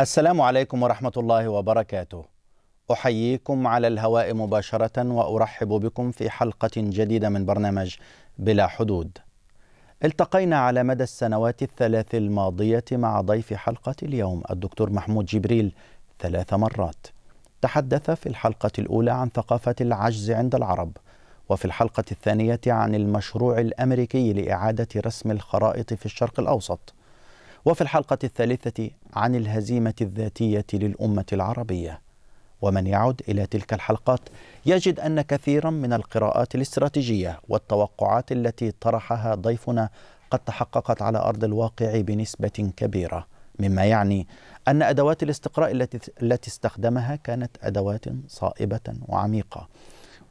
السلام عليكم ورحمة الله وبركاته. أحييكم على الهواء مباشرة وأرحب بكم في حلقة جديدة من برنامج بلا حدود. التقينا على مدى السنوات الثلاث الماضية مع ضيف حلقة اليوم الدكتور محمود جبريل ثلاث مرات. تحدث في الحلقة الأولى عن ثقافة العجز عند العرب، وفي الحلقة الثانية عن المشروع الأمريكي لإعادة رسم الخرائط في الشرق الأوسط. وفي الحلقة الثالثة عن الهزيمة الذاتية للأمة العربية ومن يعد إلى تلك الحلقات يجد أن كثيرا من القراءات الاستراتيجية والتوقعات التي طرحها ضيفنا قد تحققت على أرض الواقع بنسبة كبيرة مما يعني أن أدوات الاستقراء التي استخدمها كانت أدوات صائبة وعميقة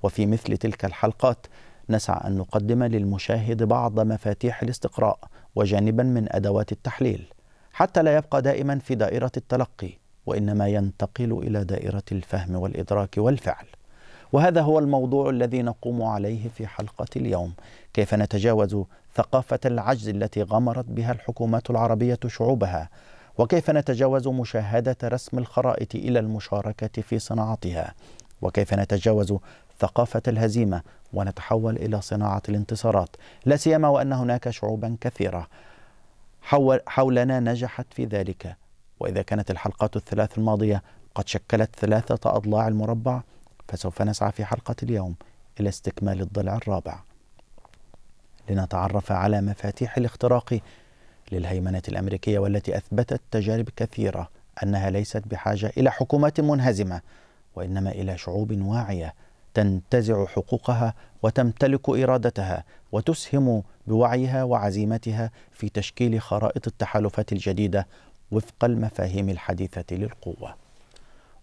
وفي مثل تلك الحلقات نسعى أن نقدم للمشاهد بعض مفاتيح الاستقراء وجانبا من ادوات التحليل حتى لا يبقى دائما في دائره التلقي وانما ينتقل الى دائره الفهم والادراك والفعل وهذا هو الموضوع الذي نقوم عليه في حلقه اليوم كيف نتجاوز ثقافه العجز التي غمرت بها الحكومات العربيه شعوبها وكيف نتجاوز مشاهده رسم الخرائط الى المشاركه في صناعتها وكيف نتجاوز ثقافة الهزيمة ونتحول إلى صناعة الانتصارات لا سيما وأن هناك شعوبا كثيرة حولنا نجحت في ذلك وإذا كانت الحلقات الثلاث الماضية قد شكلت ثلاثة أضلاع المربع فسوف نسعى في حلقة اليوم إلى استكمال الضلع الرابع لنتعرف على مفاتيح الاختراق للهيمنة الأمريكية والتي أثبتت تجارب كثيرة أنها ليست بحاجة إلى حكومات منهزمة وإنما إلى شعوب واعية تنتزع حقوقها وتمتلك ارادتها وتسهم بوعيها وعزيمتها في تشكيل خرائط التحالفات الجديده وفق المفاهيم الحديثه للقوه.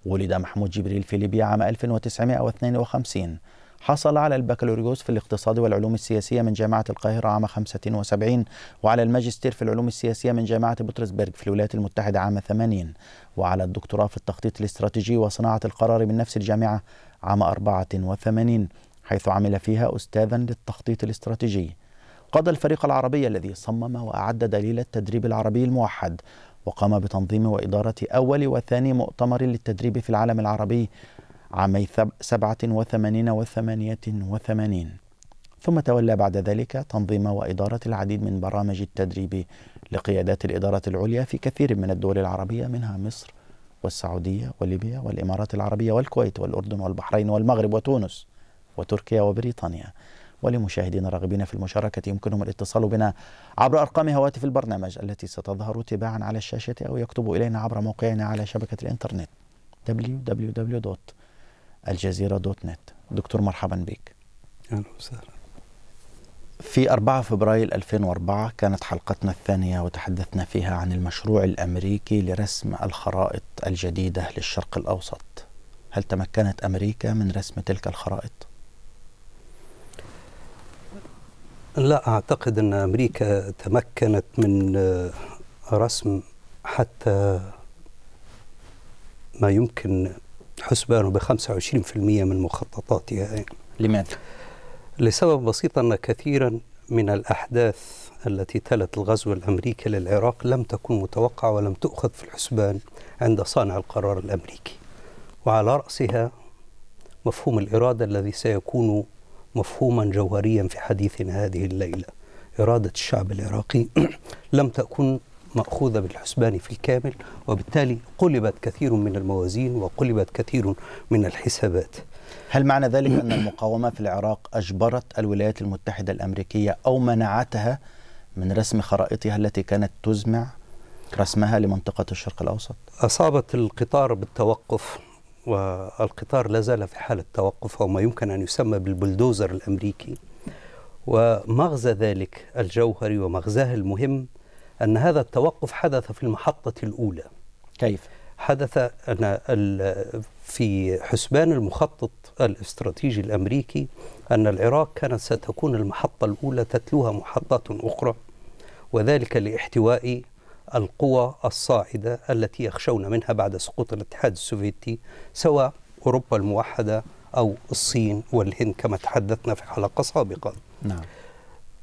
ولد محمود جبريل في ليبيا عام 1952 حصل على البكالوريوس في الاقتصاد والعلوم السياسية من جامعة القاهرة عام 75 وعلى الماجستير في العلوم السياسية من جامعة بطرسبرغ في الولايات المتحدة عام 80 وعلى الدكتوراه في التخطيط الاستراتيجي وصناعة القرار من نفس الجامعة عام 84 حيث عمل فيها أستاذا للتخطيط الاستراتيجي قاد الفريق العربي الذي صمم وأعد دليل التدريب العربي الموحد وقام بتنظيم وإدارة أول وثاني مؤتمر للتدريب في العالم العربي عامي 87 و 88 ثم تولى بعد ذلك تنظيم وإدارة العديد من برامج التدريب لقيادات الإدارة العليا في كثير من الدول العربية منها مصر والسعودية وليبيا والإمارات العربية والكويت والأردن والبحرين والمغرب وتونس وتركيا وبريطانيا ولمشاهدين الراغبين في المشاركة يمكنهم الاتصال بنا عبر أرقام هواتف البرنامج التي ستظهر تباعا على الشاشة أو يكتبوا إلينا عبر موقعنا على شبكة الإنترنت www.aljazeera.net دكتور مرحبا بك أهلا وسهلا في 4 فبراير 2004 كانت حلقتنا الثانية وتحدثنا فيها عن المشروع الأمريكي لرسم الخرائط الجديدة للشرق الأوسط هل تمكنت أمريكا من رسم تلك الخرائط؟ لا أعتقد أن أمريكا تمكنت من رسم حتى ما يمكن حسبانه ب 25% من مخططاتها لماذا؟ لسبب بسيط أن كثيرا من الأحداث التي تلت الغزو الأمريكي للعراق لم تكن متوقعة ولم تؤخذ في الحسبان عند صانع القرار الأمريكي وعلى رأسها مفهوم الإرادة الذي سيكون مفهوما جوهريا في حديثنا هذه الليلة إرادة الشعب العراقي لم تكن مأخوذة بالحسبان في الكامل وبالتالي قلبت كثير من الموازين وقلبت كثير من الحسابات هل معنى ذلك أن المقاومة في العراق أجبرت الولايات المتحدة الأمريكية أو منعتها من رسم خرائطها التي كانت تزمع رسمها لمنطقة الشرق الأوسط؟ أصابت القطار بالتوقف والقطار لا زال في حالة توقف أو ما يمكن أن يسمى بالبلدوزر الأمريكي ومغزى ذلك الجوهري ومغزاه المهم أن هذا التوقف حدث في المحطة الأولى كيف؟ حدث أن في حسبان المخطط الاستراتيجي الامريكي ان العراق كانت ستكون المحطه الاولى تتلوها محطات اخرى وذلك لاحتواء القوى الصاعده التي يخشون منها بعد سقوط الاتحاد السوفيتي سواء اوروبا الموحده او الصين والهند كما تحدثنا في حلقه سابقه. نعم.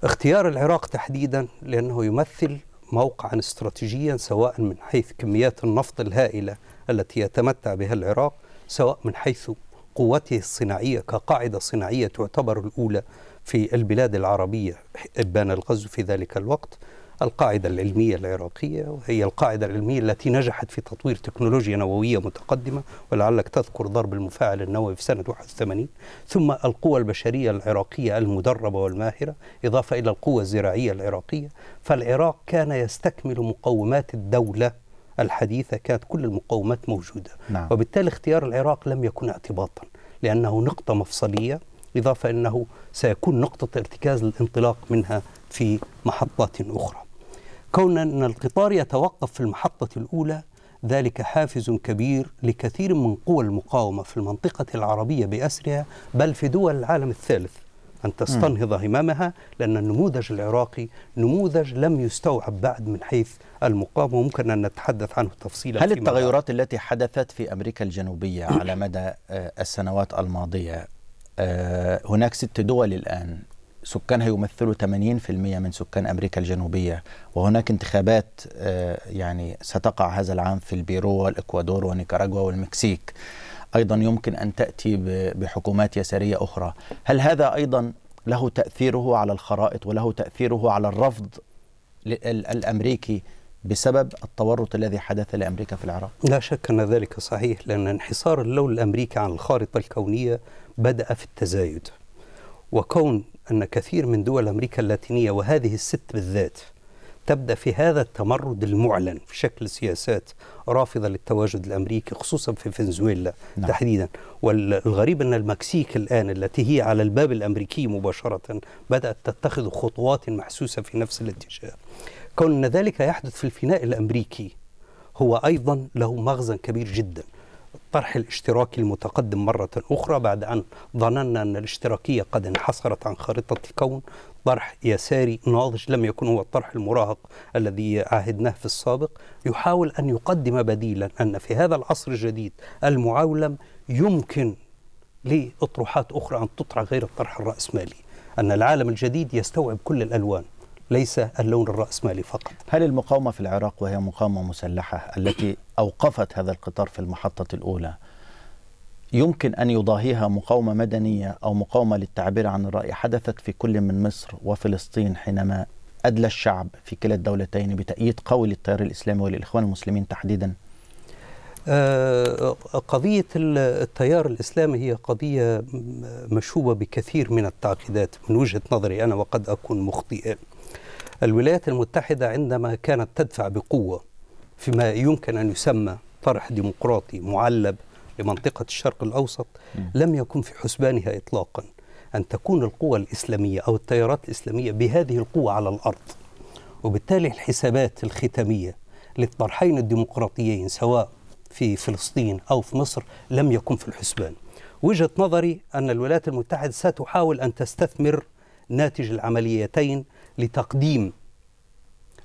اختيار العراق تحديدا لانه يمثل موقعا استراتيجيا سواء من حيث كميات النفط الهائله التي يتمتع بها العراق سواء من حيث قوته الصناعية كقاعدة صناعية تعتبر الأولى في البلاد العربية ابان الغزو في ذلك الوقت القاعدة العلمية العراقية وهي القاعدة العلمية التي نجحت في تطوير تكنولوجيا نووية متقدمة ولعلك تذكر ضرب المفاعل النووي في سنة 81 ثم القوى البشرية العراقية المدربة والماهرة إضافة إلى القوة الزراعية العراقية فالعراق كان يستكمل مقومات الدولة الحديثة كانت كل المقومات موجودة نعم. وبالتالي اختيار العراق لم يكن اعتباطا لأنه نقطة مفصلية إضافة أنه سيكون نقطة ارتكاز للانطلاق منها في محطات أخرى كون أن القطار يتوقف في المحطة الأولى ذلك حافز كبير لكثير من قوى المقاومة في المنطقة العربية بأسرها بل في دول العالم الثالث أن تستنهض همامها لأن النموذج العراقي نموذج لم يستوعب بعد من حيث المقاومة ممكن أن نتحدث عنه تفصيلا هل التغيرات بعد. التي حدثت في أمريكا الجنوبية على مدى آه، السنوات الماضية آه، هناك ست دول الآن سكانها يمثلوا 80% من سكان أمريكا الجنوبية وهناك انتخابات آه، يعني ستقع هذا العام في البيرو والإكوادور ونيكاراغوا والمكسيك أيضا يمكن أن تأتي بحكومات يسارية أخرى هل هذا أيضا له تأثيره على الخرائط وله تأثيره على الرفض الأمريكي بسبب التورط الذي حدث لأمريكا في العراق لا شك أن ذلك صحيح لأن انحصار اللون الأمريكي عن الخارطة الكونية بدأ في التزايد وكون أن كثير من دول أمريكا اللاتينية وهذه الست بالذات تبدا في هذا التمرد المعلن في شكل سياسات رافضه للتواجد الامريكي خصوصا في فنزويلا نعم. تحديدا والغريب ان المكسيك الان التي هي على الباب الامريكي مباشره بدات تتخذ خطوات محسوسه في نفس الاتجاه كون ان ذلك يحدث في الفناء الامريكي هو ايضا له مغزى كبير جدا الطرح الاشتراكي المتقدم مرة أخرى بعد أن ظننا أن الاشتراكية قد انحصرت عن خريطة الكون طرح يساري ناضج لم يكن هو الطرح المراهق الذي عهدناه في السابق يحاول أن يقدم بديلا أن في هذا العصر الجديد المعولم يمكن لأطروحات أخرى أن تطرح غير الطرح الرأسمالي أن العالم الجديد يستوعب كل الألوان ليس اللون الرأسمالي فقط هل المقاومة في العراق وهي مقاومة مسلحة التي أوقفت هذا القطار في المحطة الأولى يمكن أن يضاهيها مقاومة مدنية أو مقاومة للتعبير عن الرأي حدثت في كل من مصر وفلسطين حينما أدلى الشعب في كلا الدولتين بتأييد قوي للتيار الإسلامي وللإخوان المسلمين تحديدا آه، قضية التيار الإسلامي هي قضية مشوبة بكثير من التعقيدات من وجهة نظري أنا وقد أكون مخطئا الولايات المتحدة عندما كانت تدفع بقوة فيما يمكن أن يسمى طرح ديمقراطي معلب لمنطقة الشرق الأوسط لم يكن في حسبانها إطلاقا أن تكون القوى الإسلامية أو التيارات الإسلامية بهذه القوة على الأرض وبالتالي الحسابات الختامية للطرحين الديمقراطيين سواء في فلسطين أو في مصر لم يكن في الحسبان وجهة نظري أن الولايات المتحدة ستحاول أن تستثمر ناتج العمليتين لتقديم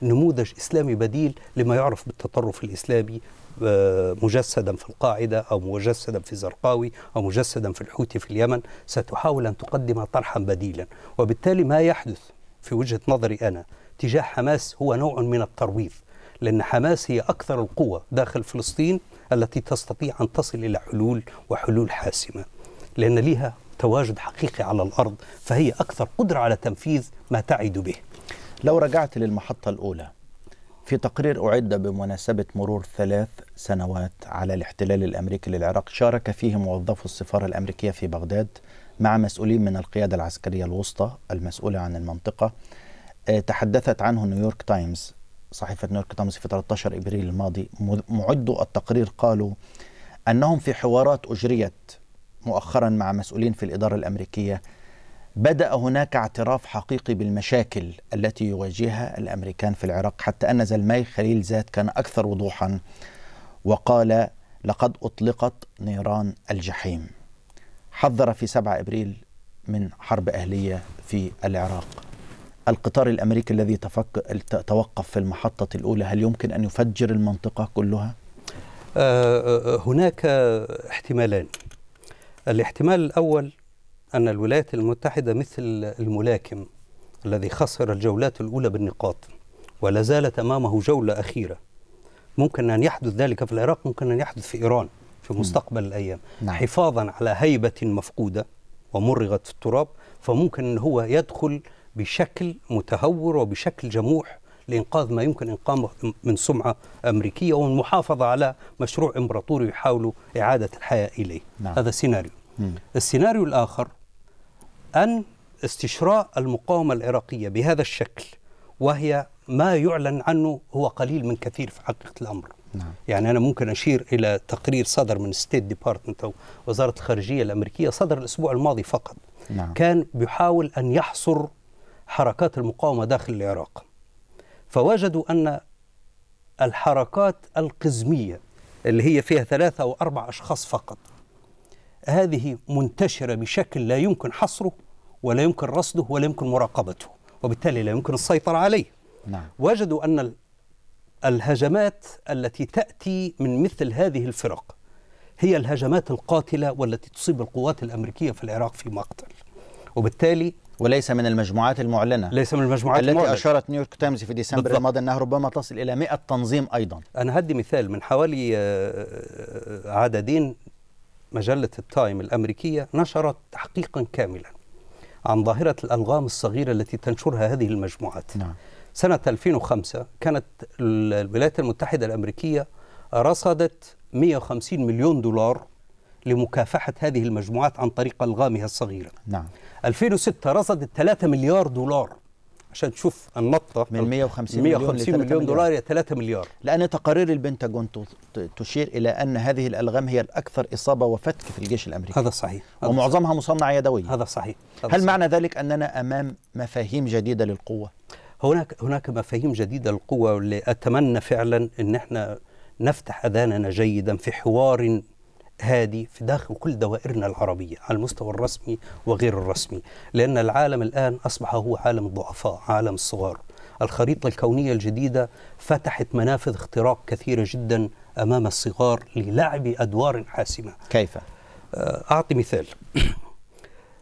نموذج إسلامي بديل لما يعرف بالتطرف الإسلامي آه، مجسدا في القاعدة أو مجسدا في زرقاوي أو مجسدا في الحوثي في اليمن ستحاول أن تقدم طرحا بديلا وبالتالي ما يحدث في وجهة نظري أنا تجاه حماس هو نوع من الترويض لأن حماس هي أكثر القوى داخل فلسطين التي تستطيع أن تصل إلى حلول وحلول حاسمة لأن لها تواجد حقيقي على الأرض فهي أكثر قدرة على تنفيذ ما تعد به لو رجعت للمحطة الأولى في تقرير أعد بمناسبة مرور ثلاث سنوات على الاحتلال الأمريكي للعراق شارك فيه موظفو السفارة الأمريكية في بغداد مع مسؤولين من القيادة العسكرية الوسطى المسؤولة عن المنطقة آه، تحدثت عنه نيويورك تايمز صحيفة نيويورك تايمز في 13 إبريل الماضي معدو التقرير قالوا أنهم في حوارات أجريت مؤخرا مع مسؤولين في الإدارة الأمريكية بدا هناك اعتراف حقيقي بالمشاكل التي يواجهها الامريكان في العراق حتى ان زلمي خليل زاد كان اكثر وضوحا وقال لقد اطلقت نيران الجحيم حذر في 7 ابريل من حرب اهليه في العراق القطار الامريكي الذي تفك... توقف في المحطه الاولى هل يمكن ان يفجر المنطقه كلها آه، آه، آه، هناك احتمالان الاحتمال الاول أن الولايات المتحدة مثل الملاكم الذي خسر الجولات الأولى بالنقاط ولا زالت أمامه جولة أخيرة ممكن أن يحدث ذلك في العراق ممكن أن يحدث في إيران في مستقبل الأيام نعم. حفاظا على هيبة مفقودة ومرغت في التراب فممكن أن هو يدخل بشكل متهور وبشكل جموح لإنقاذ ما يمكن إنقاذه من سمعة أمريكية والمحافظة على مشروع إمبراطوري يحاولوا إعادة الحياة إليه نعم. هذا سيناريو مم. السيناريو الآخر أن استشراء المقاومة العراقية بهذا الشكل وهي ما يعلن عنه هو قليل من كثير في حقيقة الأمر نعم. يعني أنا ممكن أشير إلى تقرير صدر من ستيت ديبارتمنت أو وزارة الخارجية الأمريكية صدر الأسبوع الماضي فقط نعم. كان بيحاول أن يحصر حركات المقاومة داخل العراق فوجدوا أن الحركات القزمية اللي هي فيها ثلاثة أو أربع أشخاص فقط هذه منتشرة بشكل لا يمكن حصره ولا يمكن رصده ولا يمكن مراقبته وبالتالي لا يمكن السيطرة عليه نعم. وجدوا أن الهجمات التي تأتي من مثل هذه الفرق هي الهجمات القاتلة والتي تصيب القوات الأمريكية في العراق في مقتل وبالتالي وليس من المجموعات المعلنة ليس من المجموعات التي المعلنة. أشارت نيويورك تايمز في ديسمبر بالضبط. الماضي أنها ربما تصل إلى 100 تنظيم أيضا أنا هدي مثال من حوالي آه، آه، آه، عددين مجلة التايم الأمريكية نشرت تحقيقا كاملا عن ظاهرة الألغام الصغيرة التي تنشرها هذه المجموعات نعم. سنة 2005 كانت الولايات المتحدة الأمريكية رصدت 150 مليون دولار لمكافحة هذه المجموعات عن طريق ألغامها الصغيرة نعم. 2006 رصدت 3 مليار دولار عشان تشوف النطه من 150 مليون 150 مليون, مليون دولار الى 3 مليار لان تقارير البنتاجون تشير الى ان هذه الالغام هي الاكثر اصابه وفتك في الجيش الامريكي هذا صحيح هذا ومعظمها مصنع يدويا هذا صحيح هذا هل صحيح. معنى ذلك اننا امام مفاهيم جديده للقوه هناك هناك مفاهيم جديده للقوه اللي اتمنى فعلا ان احنا نفتح اذاننا جيدا في حوار هادي في داخل كل دوائرنا العربية على المستوى الرسمي وغير الرسمي لأن العالم الآن أصبح هو عالم الضعفاء عالم الصغار الخريطة الكونية الجديدة فتحت منافذ اختراق كثيرة جدا أمام الصغار للعب أدوار حاسمة كيف؟ آه، أعطي مثال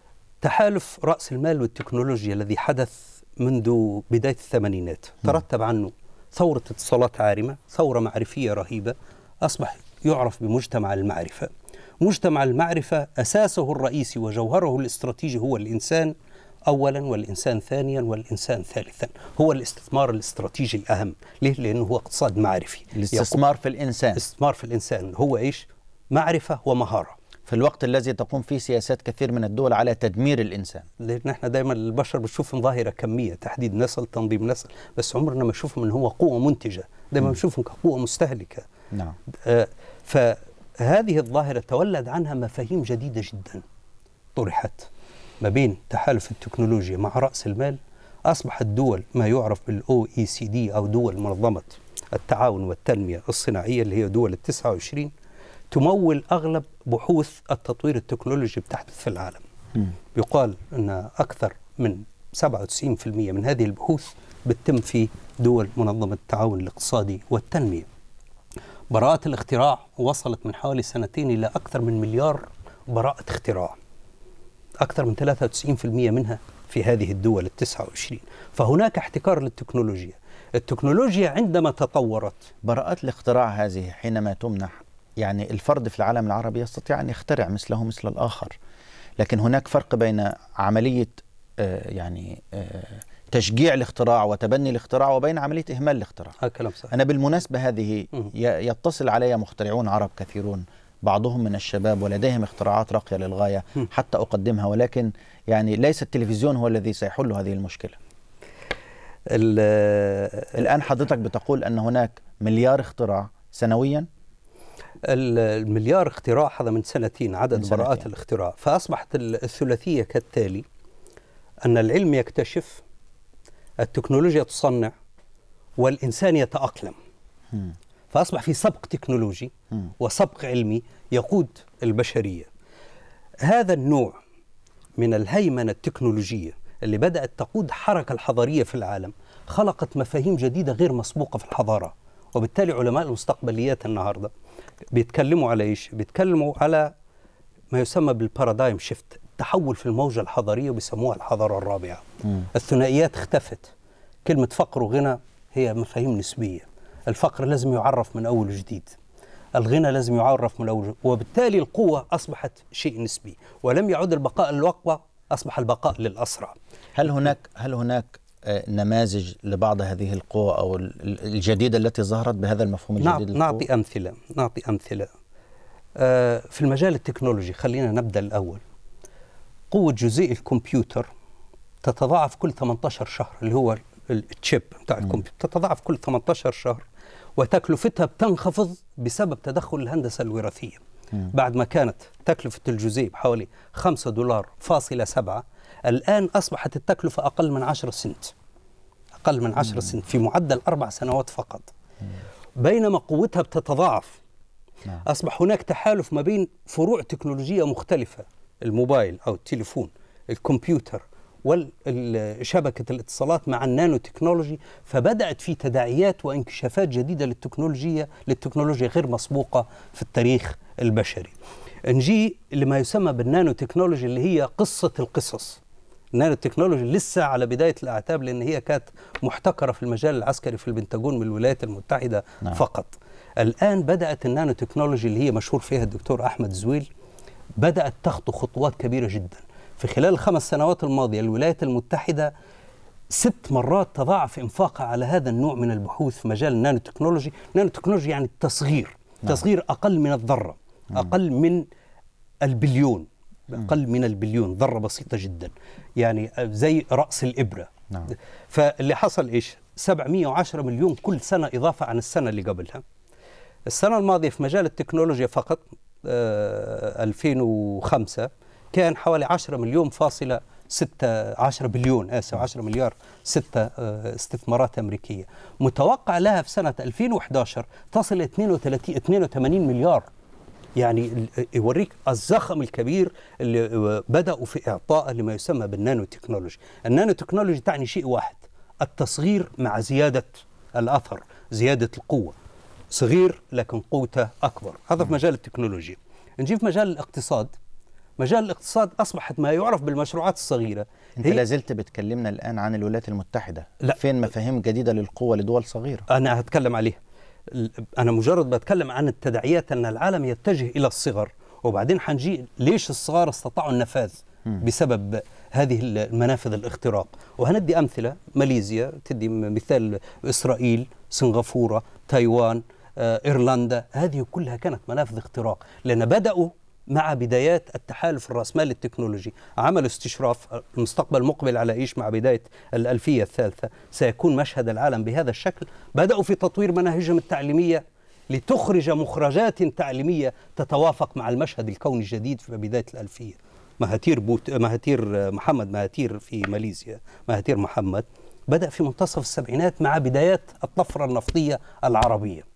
تحالف رأس المال والتكنولوجيا الذي حدث منذ بداية الثمانينات ترتب عنه ثورة اتصالات عارمة ثورة معرفية رهيبة أصبح يعرف بمجتمع المعرفة مجتمع المعرفة أساسه الرئيسي وجوهره الاستراتيجي هو الإنسان أولا والإنسان ثانيا والإنسان ثالثا هو الاستثمار الاستراتيجي الأهم ليه؟ لأنه هو اقتصاد معرفي الاستثمار في الإنسان الاستثمار في الإنسان هو إيش؟ معرفة ومهارة في الوقت الذي تقوم فيه سياسات كثير من الدول على تدمير الانسان لان احنا دايما البشر بنشوف ظاهره كميه تحديد نسل تنظيم نسل بس عمرنا ما نشوفهم ان هو قوه منتجه دايما بنشوفهم كقوه مستهلكه نعم آه فهذه الظاهرة تولد عنها مفاهيم جديدة جدا طرحت ما بين تحالف التكنولوجيا مع رأس المال أصبحت دول ما يعرف بالأو إي سي دي أو دول منظمة التعاون والتنمية الصناعية اللي هي دول ال 29 تمول أغلب بحوث التطوير التكنولوجي بتحدث في العالم يقال أن أكثر من 97% من هذه البحوث بتتم في دول منظمة التعاون الاقتصادي والتنمية براءة الاختراع وصلت من حوالي سنتين إلى أكثر من مليار براءة اختراع أكثر من 93% منها في هذه الدول التسعة وعشرين فهناك احتكار للتكنولوجيا التكنولوجيا عندما تطورت براءة الاختراع هذه حينما تمنح يعني الفرد في العالم العربي يستطيع أن يخترع مثله مثل الآخر لكن هناك فرق بين عملية آه، يعني آه، تشجيع الاختراع وتبني الاختراع وبين عمليه اهمال الاختراع. كلام صحيح. انا بالمناسبه هذه يتصل علي مخترعون عرب كثيرون بعضهم من الشباب ولديهم اختراعات راقيه للغايه حتى اقدمها ولكن يعني ليس التلفزيون هو الذي سيحل هذه المشكله. الان حضرتك بتقول ان هناك مليار اختراع سنويا المليار اختراع هذا من سنتين عدد من سنتين. براءات الاختراع فاصبحت الثلاثيه كالتالي ان العلم يكتشف التكنولوجيا تصنع والإنسان يتأقلم فأصبح في سبق تكنولوجي وسبق علمي يقود البشرية هذا النوع من الهيمنة التكنولوجية اللي بدأت تقود حركة الحضارية في العالم خلقت مفاهيم جديدة غير مسبوقة في الحضارة وبالتالي علماء المستقبليات النهاردة بيتكلموا على إيش؟ بيتكلموا على ما يسمى بالبارادايم شيفت تحول في الموجة الحضارية وبيسموها الحضارة الرابعة م. الثنائيات اختفت كلمة فقر وغنى هي مفاهيم نسبية الفقر لازم يعرف من أول وجديد الغنى لازم يعرف من أول وبالتالي القوة أصبحت شيء نسبي ولم يعد البقاء للأقوى أصبح البقاء للأسرع هل هناك هل هناك آه، نماذج لبعض هذه القوى أو الجديدة التي ظهرت بهذا المفهوم نعم، الجديد نعطي, نعطي أمثلة نعطي أمثلة آه، في المجال التكنولوجي خلينا نبدأ الأول قوة جزيء الكمبيوتر تتضاعف كل 18 شهر اللي هو التشيب بتاع الكمبيوتر تتضاعف كل 18 شهر وتكلفتها بتنخفض بسبب تدخل الهندسة الوراثية بعد ما كانت تكلفة الجزيء بحوالي 5 دولار فاصلة سبعة الآن أصبحت التكلفة أقل من 10 سنت أقل من 10 سنت في معدل أربع سنوات فقط بينما قوتها بتتضاعف نعم. أصبح هناك تحالف ما بين فروع تكنولوجية مختلفة الموبايل أو التليفون الكمبيوتر وشبكة الاتصالات مع النانو تكنولوجي فبدأت في تداعيات وانكشافات جديدة للتكنولوجيا للتكنولوجيا غير مسبوقة في التاريخ البشري نجي لما يسمى بالنانو تكنولوجي اللي هي قصة القصص النانو تكنولوجي لسه على بداية الأعتاب لأن هي كانت محتكرة في المجال العسكري في البنتاجون من الولايات المتحدة نعم. فقط الآن بدأت النانو تكنولوجي اللي هي مشهور فيها الدكتور أحمد زويل بدأت تخطو خطوات كبيرة جدا في خلال الخمس سنوات الماضية الولايات المتحدة ست مرات تضاعف إنفاقها على هذا النوع من البحوث في مجال النانو تكنولوجي نانو تكنولوجي يعني التصغير نعم. تصغير أقل من الذرة نعم. أقل من البليون نعم. أقل من البليون ذرة بسيطة جدا يعني زي رأس الإبرة نعم. فاللي حصل إيش 710 مليون كل سنة إضافة عن السنة اللي قبلها السنة الماضية في مجال التكنولوجيا فقط 2005 آه، كان حوالي 10 مليون فاصلة 6 10 بليون اسف 10 مليار 6 آه، استثمارات امريكيه متوقع لها في سنه 2011 تصل 32 82 مليار يعني يوريك الزخم الكبير اللي آه، بداوا في اعطاء لما يسمى بالنانو تكنولوجي النانو تكنولوجي تعني شيء واحد التصغير مع زياده الاثر زياده القوه صغير لكن قوته أكبر هذا في مجال التكنولوجيا نجي في مجال الاقتصاد مجال الاقتصاد أصبحت ما يعرف بالمشروعات الصغيرة أنت لازلت بتكلمنا الآن عن الولايات المتحدة لا. فين مفاهيم جديدة للقوة لدول صغيرة أنا هتكلم عليها أنا مجرد بتكلم عن التداعيات أن العالم يتجه إلى الصغر وبعدين حنجي ليش الصغار استطاعوا النفاذ بسبب هذه المنافذ الاختراق وهندي أمثلة ماليزيا تدي مثال إسرائيل سنغافورة تايوان آه، إيرلندا هذه كلها كانت منافذ اختراق لأن بدأوا مع بدايات التحالف الرأسمالي التكنولوجي عملوا استشراف المستقبل مقبل على إيش مع بداية الألفية الثالثة سيكون مشهد العالم بهذا الشكل بدأوا في تطوير مناهجهم التعليمية لتخرج مخرجات تعليمية تتوافق مع المشهد الكوني الجديد في بداية الألفية مهاتير, بوت... مهاتير محمد مهاتير في ماليزيا مهاتير محمد بدأ في منتصف السبعينات مع بدايات الطفرة النفطية العربية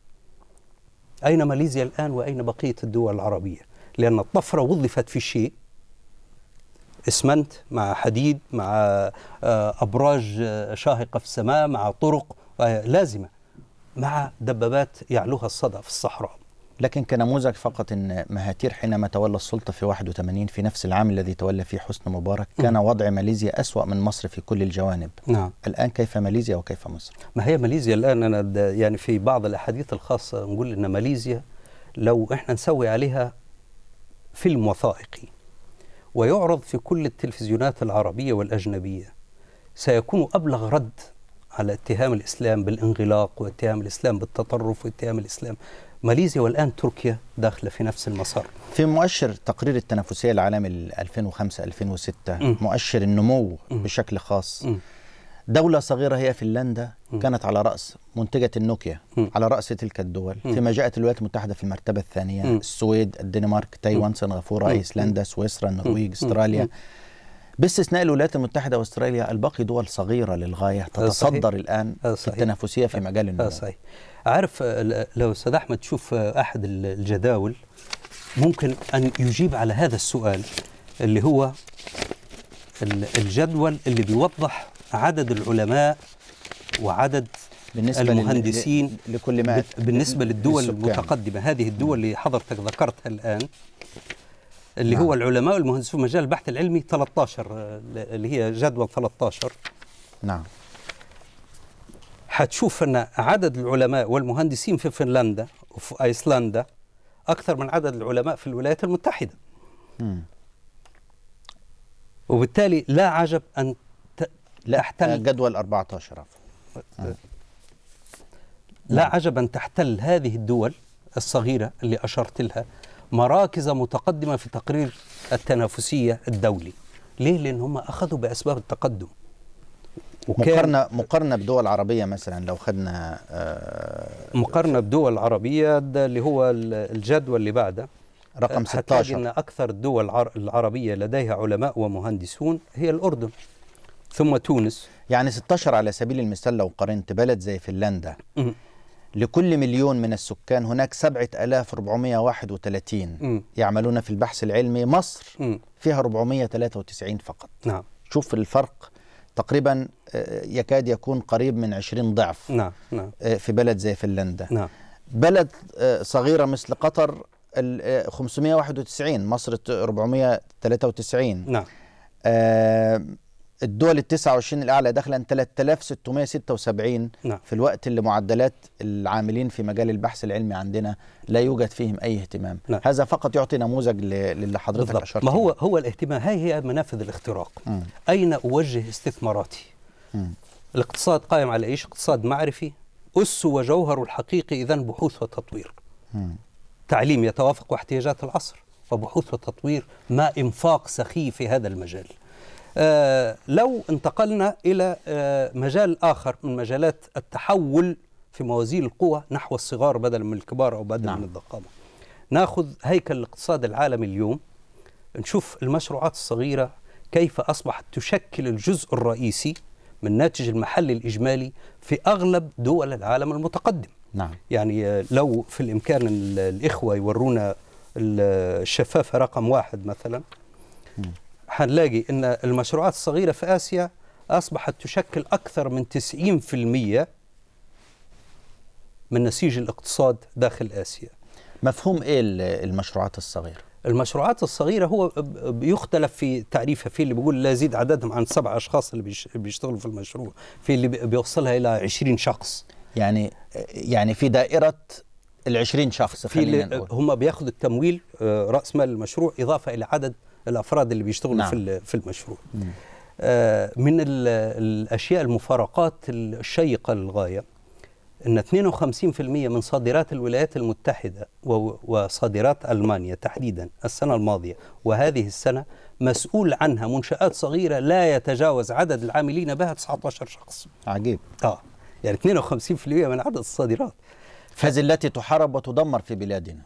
أين ماليزيا الآن وأين بقية الدول العربية لأن الطفرة وظفت في شيء اسمنت مع حديد مع آه، أبراج آه، شاهقة في السماء مع طرق آه، لازمة مع دبابات يعلوها الصدى في الصحراء لكن كنموذج فقط ان مهاتير حينما تولى السلطه في 81 في نفس العام الذي تولى فيه حسني مبارك كان م. وضع ماليزيا اسوا من مصر في كل الجوانب نعم. الان كيف ماليزيا وكيف مصر ما هي ماليزيا الان انا يعني في بعض الاحاديث الخاصه نقول ان ماليزيا لو احنا نسوي عليها فيلم وثائقي ويعرض في كل التلفزيونات العربيه والاجنبيه سيكون ابلغ رد على اتهام الاسلام بالانغلاق واتهام الاسلام بالتطرف واتهام الاسلام ماليزيا والآن تركيا داخلة في نفس المسار في مؤشر تقرير التنافسية العالمي 2005-2006 مؤشر النمو م. بشكل خاص م. دولة صغيرة هي فنلندا كانت على رأس منتجة النوكيا م. على رأس تلك الدول م. فيما جاءت الولايات المتحدة في المرتبة الثانية م. السويد الدنمارك تايوان سنغافورة أيسلندا سويسرا النرويج استراليا باستثناء الولايات المتحدة واستراليا الباقي دول صغيرة للغاية تتصدر الآن في التنافسية في مجال النمو عارف آه، لو استاذ احمد تشوف آه، احد الجداول ممكن ان يجيب على هذا السؤال اللي هو الجدول اللي بيوضح عدد العلماء وعدد بالنسبة المهندسين لكل ما بالنسبة للدول السكان. المتقدمة هذه الدول اللي حضرتك ذكرتها الآن اللي نعم. هو العلماء والمهندسون في مجال البحث العلمي 13 آه، اللي هي جدول 13 نعم حتشوف ان عدد العلماء والمهندسين في فنلندا وفي ايسلندا اكثر من عدد العلماء في الولايات المتحده وبالتالي لا عجب ان لا احتل آه، جدول 14 عفوا آه. لا عجب ان تحتل هذه الدول الصغيره اللي اشرت لها مراكز متقدمه في تقرير التنافسيه الدولي ليه لان هم اخذوا باسباب التقدم مقارنه مقارنه بدول عربيه مثلا لو خدنا آه، مقارنه بدول عربيه ده اللي هو الجدول اللي بعده رقم 16 آه، ان اكثر الدول العربيه لديها علماء ومهندسون هي الاردن ثم تونس يعني 16 على سبيل المثال لو قارنت بلد زي فنلندا لكل مليون من السكان هناك 7431 يعملون في البحث العلمي مصر فيها 493 فقط نعم شوف الفرق تقريبا آه، يكاد يكون قريب من 20 ضعف نعم نعم آه، في بلد زي فنلندا نعم بلد آه، صغيره مثل قطر 591 مصر 493 نعم الدول ال 29 الاعلى دخلا 3676 نعم. في الوقت اللي معدلات العاملين في مجال البحث العلمي عندنا لا يوجد فيهم اي اهتمام نعم. هذا فقط يعطي نموذج للي حضرتك اشرت ما هو هو الاهتمام هاي هي منافذ الاختراق م. اين اوجه استثماراتي م. الاقتصاد قائم على ايش اقتصاد معرفي اسه وجوهره الحقيقي اذا بحوث وتطوير م. تعليم يتوافق واحتياجات العصر وبحوث وتطوير ما انفاق سخي في هذا المجال آه، لو انتقلنا إلى آه، مجال آخر من مجالات التحول في موازين القوى نحو الصغار بدلا من الكبار أو بدلا نعم. من الضخامة ناخذ هيكل الاقتصاد العالمي اليوم نشوف المشروعات الصغيرة كيف أصبحت تشكل الجزء الرئيسي من الناتج المحلي الإجمالي في أغلب دول العالم المتقدم نعم. يعني آه، لو في الإمكان الإخوة يورونا الشفافة رقم واحد مثلا هنلاقي أن المشروعات الصغيرة في آسيا أصبحت تشكل أكثر من 90% من نسيج الاقتصاد داخل آسيا مفهوم إيه المشروعات الصغيرة؟ المشروعات الصغيرة هو بيختلف في تعريفها في اللي بيقول لا يزيد عددهم عن سبع أشخاص اللي بيشتغلوا في المشروع في اللي بيوصلها إلى 20 شخص يعني يعني في دائرة ال 20 شخص في اللي هم بياخذوا التمويل آه، رأس مال المشروع إضافة إلى عدد الافراد اللي بيشتغلوا نعم. في في المشروع آه من الاشياء المفارقات الشيقه للغايه ان 52% من صادرات الولايات المتحده وصادرات المانيا تحديدا السنه الماضيه وهذه السنه مسؤول عنها منشات صغيره لا يتجاوز عدد العاملين بها 19 شخص عجيب اه يعني 52% من عدد الصادرات هذه التي تحارب وتدمر في بلادنا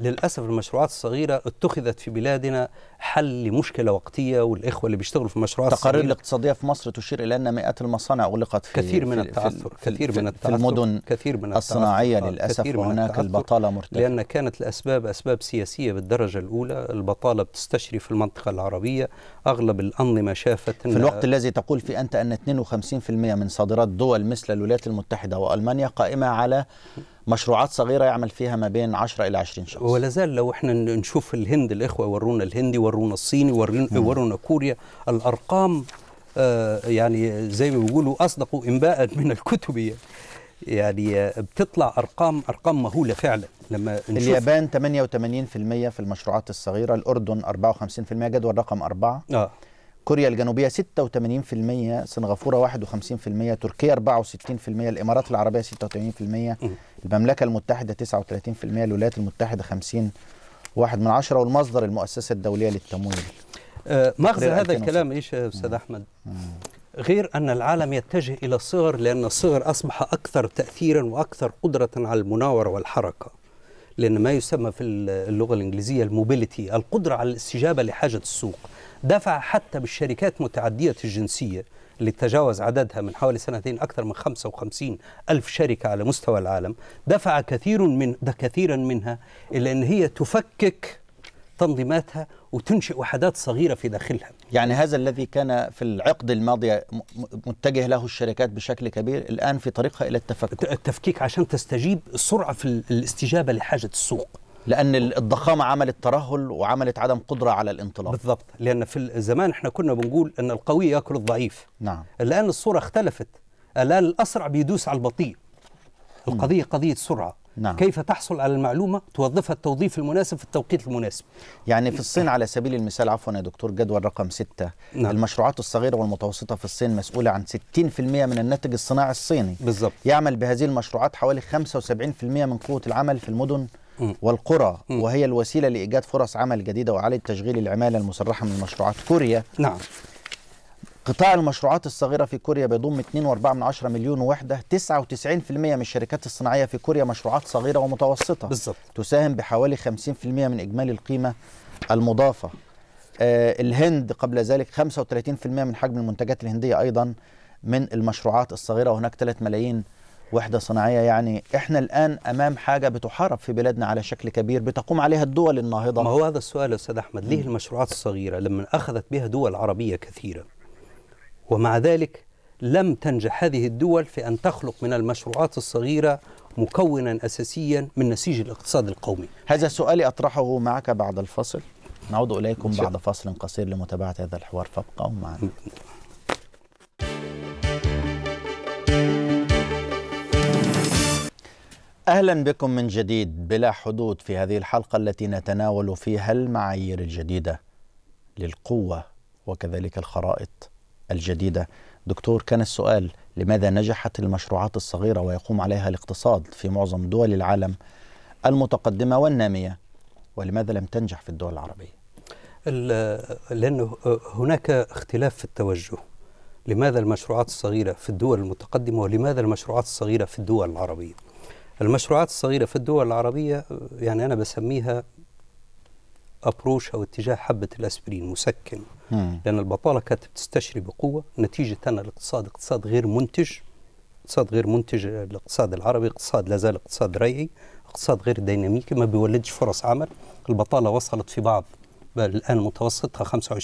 للأسف المشروعات الصغيرة اتخذت في بلادنا حل لمشكلة وقتية والإخوة اللي بيشتغلوا في المشروعات الصغيرة التقارير الاقتصادية في مصر تشير إلى أن مئات المصانع أغلقت في كثير من التعثر في كثير من التعثر في المدن كثير من الصناعية آه، للأسف كثير من وهناك البطالة مرتفعة لأن كانت الأسباب أسباب سياسية بالدرجة الأولى البطالة بتستشري في المنطقة العربية أغلب الأنظمة شافت إن في الوقت الذي تقول فيه أنت أن 52% من صادرات دول مثل الولايات المتحدة وألمانيا قائمة على مشروعات صغيره يعمل فيها ما بين 10 الى 20 شخص ولا زال لو احنا نشوف الهند الاخوه ورونا الهندي ورونا الصيني ورونا كوريا الارقام آه، يعني زي ما بيقولوا اصدقوا انباء من الكتب يعني آه، بتطلع ارقام ارقام مهوله فعلا لما نشوف اليابان 88% في المشروعات الصغيره الاردن 54% جدول رقم 4 اه كوريا الجنوبية 86% سنغافورة 51% تركيا 64% الإمارات العربية 86% المملكة المتحدة 39% الولايات المتحدة 50 واحد من عشرة والمصدر المؤسسة الدولية للتمويل آه، مغزى هذا الكلام ايش يا استاذ احمد غير ان العالم يتجه الى الصغر لان الصغر اصبح اكثر تاثيرا واكثر قدره على المناوره والحركه لان ما يسمى في اللغه الانجليزيه الموبيليتي القدره على الاستجابه لحاجه السوق دفع حتى بالشركات متعديه الجنسيه اللي تجاوز عددها من حوالي سنتين أكثر من 55 ألف شركة على مستوى العالم دفع كثير من ده كثيرا منها إلى أن هي تفكك تنظيماتها وتنشئ وحدات صغيرة في داخلها يعني هذا الذي كان في العقد الماضية متجه له الشركات بشكل كبير الآن في طريقها إلى التفكك التفكيك عشان تستجيب السرعة في الاستجابة لحاجة السوق لان الضخامه عملت ترهل وعملت عدم قدره على الانطلاق بالضبط لان في الزمان احنا كنا بنقول ان القوي ياكل الضعيف نعم الان الصوره اختلفت الان الاسرع بيدوس على البطيء القضيه قضيه سرعه نعم. كيف تحصل على المعلومة توظفها التوظيف المناسب في التوقيت المناسب يعني في الصين على سبيل المثال عفوا يا دكتور جدول رقم ستة نعم. المشروعات الصغيرة والمتوسطة في الصين مسؤولة عن 60% من الناتج الصناعي الصيني بالظبط يعمل بهذه المشروعات حوالي 75% من قوة العمل في المدن والقرى وهي الوسيلة لإيجاد فرص عمل جديدة وعلي تشغيل العمالة المسرحة من مشروعات كوريا نعم قطاع المشروعات الصغيرة في كوريا بيضم 2.4 مليون وحدة 99% من الشركات الصناعية في كوريا مشروعات صغيرة ومتوسطة بالزبط. تساهم بحوالي 50% من إجمالي القيمة المضافة آه الهند قبل ذلك 35% من حجم المنتجات الهندية أيضا من المشروعات الصغيرة وهناك 3 ملايين وحدة صناعية يعني إحنا الآن أمام حاجة بتحارب في بلادنا على شكل كبير بتقوم عليها الدول الناهضة ما هو هذا السؤال يا أستاذ أحمد ليه المشروعات الصغيرة لما أخذت بها دول عربية كثيرة ومع ذلك لم تنجح هذه الدول في أن تخلق من المشروعات الصغيرة مكونا أساسيا من نسيج الاقتصاد القومي هذا سؤالي أطرحه معك بعد الفصل نعود إليكم بعد فصل قصير لمتابعة هذا الحوار فابقوا معنا اهلا بكم من جديد بلا حدود في هذه الحلقه التي نتناول فيها المعايير الجديده للقوه وكذلك الخرائط الجديده. دكتور كان السؤال لماذا نجحت المشروعات الصغيره ويقوم عليها الاقتصاد في معظم دول العالم المتقدمه والناميه ولماذا لم تنجح في الدول العربيه؟ لانه هناك اختلاف في التوجه لماذا المشروعات الصغيرة في الدول المتقدمة ولماذا المشروعات الصغيرة في الدول العربية المشروعات الصغيرة في الدول العربية يعني أنا بسميها أبروش أو اتجاه حبة الأسبرين مسكن مم. لأن البطالة كانت بتستشري بقوة نتيجة أن الاقتصاد اقتصاد غير منتج اقتصاد غير منتج الاقتصاد العربي اقتصاد لا زال اقتصاد ريعي اقتصاد غير ديناميكي ما بيولدش فرص عمل البطالة وصلت في بعض بل الآن متوسطها 25%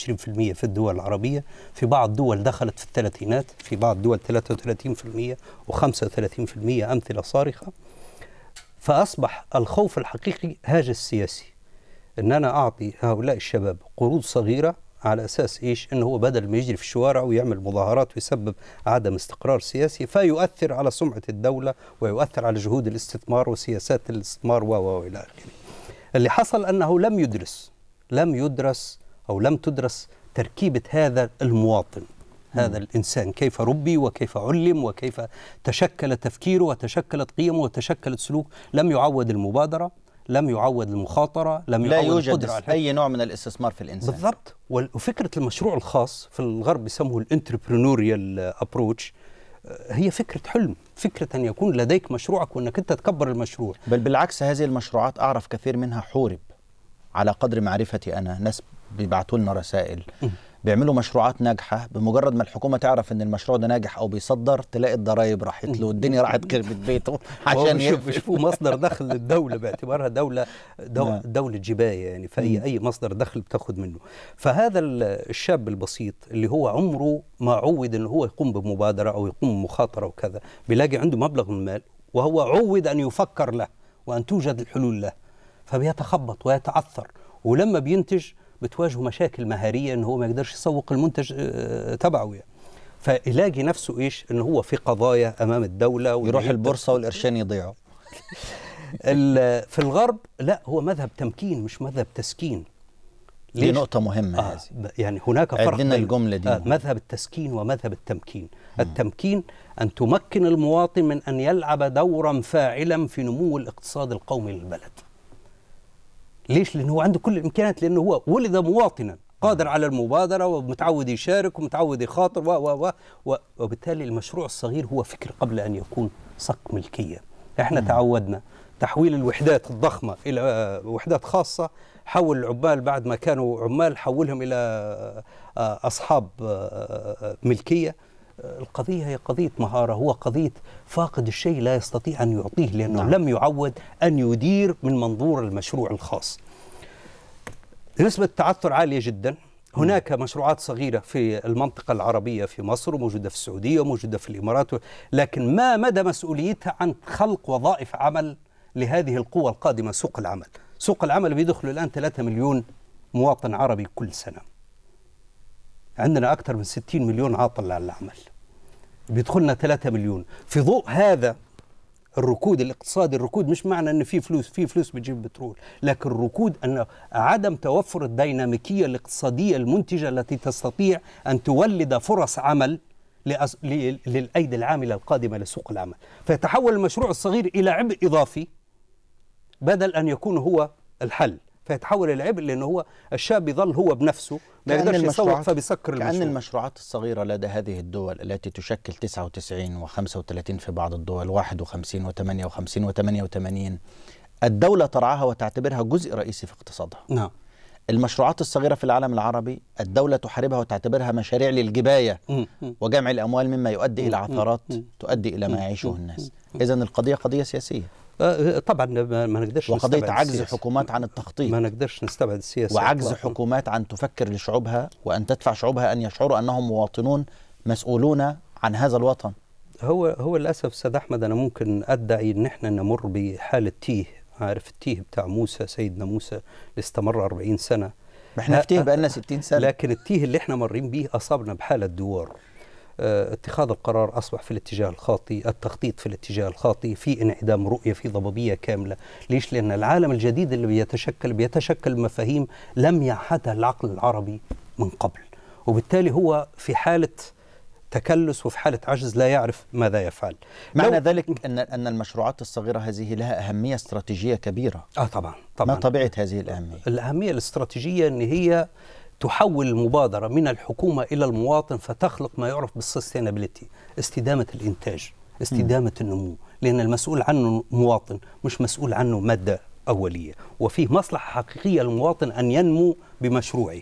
في الدول العربية في بعض دول دخلت في الثلاثينات في بعض دول 33% و35% أمثلة صارخة فأصبح الخوف الحقيقي هاجس سياسي ان انا اعطي هؤلاء الشباب قروض صغيره على اساس ايش؟ انه هو بدل ما يجري في الشوارع ويعمل مظاهرات ويسبب عدم استقرار سياسي فيؤثر على سمعه الدوله ويؤثر على جهود الاستثمار وسياسات الاستثمار و الى اخره. اللي حصل انه لم يدرس لم يدرس او لم تدرس تركيبه هذا المواطن هذا الإنسان كيف ربي وكيف علم وكيف تشكل تفكيره وتشكلت قيمه وتشكلت سلوك لم يعود المبادرة لم يعود المخاطرة لم لا يعود يوجد القدرة على أي نوع من الاستثمار في الإنسان بالضبط وفكرة المشروع الخاص في الغرب يسموه الانتربرنوريال أبروتش هي فكرة حلم فكرة أن يكون لديك مشروعك وأنك أنت تكبر المشروع بل بالعكس هذه المشروعات أعرف كثير منها حورب على قدر معرفتي أنا ناس بيبعتوا لنا رسائل بيعملوا مشروعات ناجحه بمجرد ما الحكومه تعرف ان المشروع ده ناجح او بيصدر تلاقي الضرايب راحت له والدنيا راحت كربت بيته عشان يشوفوا مصدر دخل للدوله باعتبارها دوله دو نعم. دوله جبايه يعني فهي اي مصدر دخل بتاخد منه فهذا الشاب البسيط اللي هو عمره ما عود ان هو يقوم بمبادره او يقوم بمخاطره وكذا بيلاقي عنده مبلغ من المال وهو عود ان يفكر له وان توجد الحلول له فبيتخبط ويتعثر ولما بينتج بتواجهه مشاكل مهاريه ان هو ما يقدرش يسوق المنتج آه، تبعه يعني فيلاقي نفسه ايش ان هو في قضايا امام الدوله يروح البورصه والقرشين يضيعوا في الغرب لا هو مذهب تمكين مش مذهب تسكين دي نقطة مهمة آه هذه يعني هناك فرق بين الجملة دي آه مذهب التسكين ومذهب التمكين، م. التمكين أن تمكن المواطن من أن يلعب دورا فاعلا في نمو الاقتصاد القومي للبلد. ليش؟ لأنه هو عنده كل الإمكانيات لأنه هو ولد مواطنا قادر على المبادرة ومتعود يشارك ومتعود يخاطر و و و وبالتالي المشروع الصغير هو فكر قبل أن يكون صك ملكية احنا مم. تعودنا تحويل الوحدات الضخمة إلى وحدات خاصة حول العمال بعد ما كانوا عمال حولهم إلى آه، أصحاب آه، آه، ملكية القضية هي قضية مهارة هو قضية فاقد الشيء لا يستطيع أن يعطيه لأنه نعم. لم يعود أن يدير من منظور المشروع الخاص نسبة التعثر عالية جدا هناك مشروعات صغيرة في المنطقة العربية في مصر وموجودة في السعودية وموجودة في الإمارات لكن ما مدى مسؤوليتها عن خلق وظائف عمل لهذه القوى القادمة سوق العمل سوق العمل بيدخل الآن 3 مليون مواطن عربي كل سنة عندنا أكثر من 60 مليون عاطل عن العمل بيدخلنا 3 مليون في ضوء هذا الركود الاقتصادي الركود مش معنى ان في فلوس في فلوس بتجيب بترول لكن الركود ان عدم توفر الديناميكيه الاقتصاديه المنتجه التي تستطيع ان تولد فرص عمل لأس... ل... للايدي العامله القادمه لسوق العمل فيتحول المشروع الصغير الى عبء اضافي بدل ان يكون هو الحل فيتحول العبء لان هو الشاب يظل هو بنفسه ما يقدرش يسوق فبيسكر كأن المشروع كأن المشروعات الصغيرة لدى هذه الدول التي تشكل 99 و35 في بعض الدول 51 و58 و88 الدولة ترعاها وتعتبرها جزء رئيسي في اقتصادها نعم المشروعات الصغيرة في العالم العربي الدولة تحاربها وتعتبرها مشاريع للجباية وجمع الأموال مما يؤدي إلى عثرات تؤدي إلى ما يعيشه الناس إذا القضية قضية سياسية آه، طبعا ما نقدرش وقضيه عجز السياسة. حكومات عن التخطيط ما نقدرش نستبعد السياسه وعجز أطلع. حكومات عن تفكر لشعوبها وان تدفع شعوبها ان يشعروا انهم مواطنون مسؤولون عن هذا الوطن هو هو للاسف استاذ احمد انا ممكن ادعي ان احنا نمر بحاله تيه عارف التيه بتاع موسى سيدنا موسى اللي استمر 40 سنه احنا في تيه آه، بقالنا 60 سنه لكن التيه اللي احنا مارين بيه اصابنا بحاله دوار آه، اتخاذ القرار أصبح في الاتجاه الخاطئ التخطيط في الاتجاه الخاطئ في انعدام رؤية في ضبابية كاملة ليش لأن العالم الجديد اللي بيتشكل بيتشكل مفاهيم لم يعهدها العقل العربي من قبل وبالتالي هو في حالة تكلس وفي حالة عجز لا يعرف ماذا يفعل معنى ذلك أن أن المشروعات الصغيرة هذه لها أهمية استراتيجية كبيرة آه طبعا طبعا ما طبيعة هذه الأهمية؟ الأهمية الاستراتيجية أن هي تحول المبادرة من الحكومة إلى المواطن فتخلق ما يعرف بالسستينابيليتي استدامة الإنتاج استدامة م. النمو لأن المسؤول عنه مواطن مش مسؤول عنه مادة أولية وفيه مصلحة حقيقية للمواطن أن ينمو بمشروعه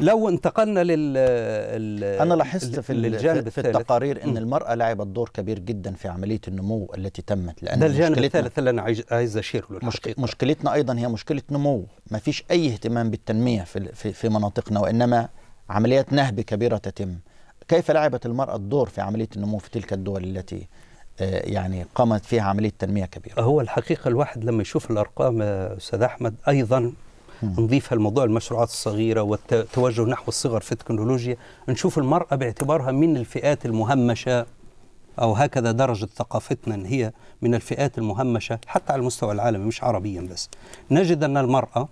لو انتقلنا لل انا لاحظت في الجانب في التقارير ان المراه لعبت دور كبير جدا في عمليه النمو التي تمت لان ده الجانب الثالث اللي انا عايز اشير له الحقيقة. مشكلتنا ايضا هي مشكله نمو ما فيش اي اهتمام بالتنميه في, في مناطقنا وانما عمليات نهب كبيره تتم كيف لعبت المراه الدور في عمليه النمو في تلك الدول التي آه، يعني قامت فيها عمليه تنميه كبيره هو الحقيقه الواحد لما يشوف الارقام استاذ احمد ايضا نضيفها لموضوع المشروعات الصغيره والتوجه نحو الصغر في التكنولوجيا نشوف المراه باعتبارها من الفئات المهمشه او هكذا درجه ثقافتنا ان هي من الفئات المهمشه حتى على المستوى العالمي مش عربيا بس نجد ان المراه